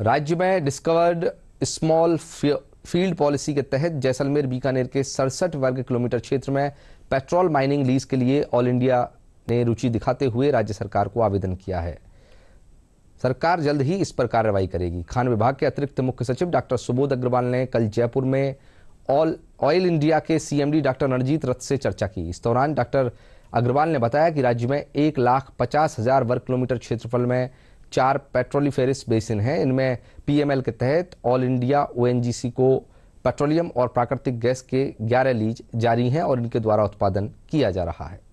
राज्य में discovered small field policy के तहत जैसलमेर बीकानेर के सड़सठ वर्ग किलोमीटर क्षेत्र में पेट्रोल माइनिंग लीज के लिए ऑल इंडिया ने रुचि दिखाते हुए राज्य सरकार को आवेदन किया है सरकार जल्द ही इस पर कार्रवाई करेगी खान विभाग के अतिरिक्त मुख्य सचिव डॉक्टर सुबोध अग्रवाल ने कल जयपुर में ऑल ऑयल इंडिया के सीएमडी डॉक्टर रणजीत रथ से चर्चा की इस दौरान डॉक्टर अग्रवाल ने बताया कि राज्य में एक लाख पचास हजार वर्ग किलोमीटर क्षेत्रफल में चार पेट्रोलिफेरिस बेसिन हैं इनमें पीएमएल के तहत ऑल इंडिया ओएनजीसी को पेट्रोलियम और प्राकृतिक गैस के 11 लीज जारी हैं और इनके द्वारा उत्पादन किया जा रहा है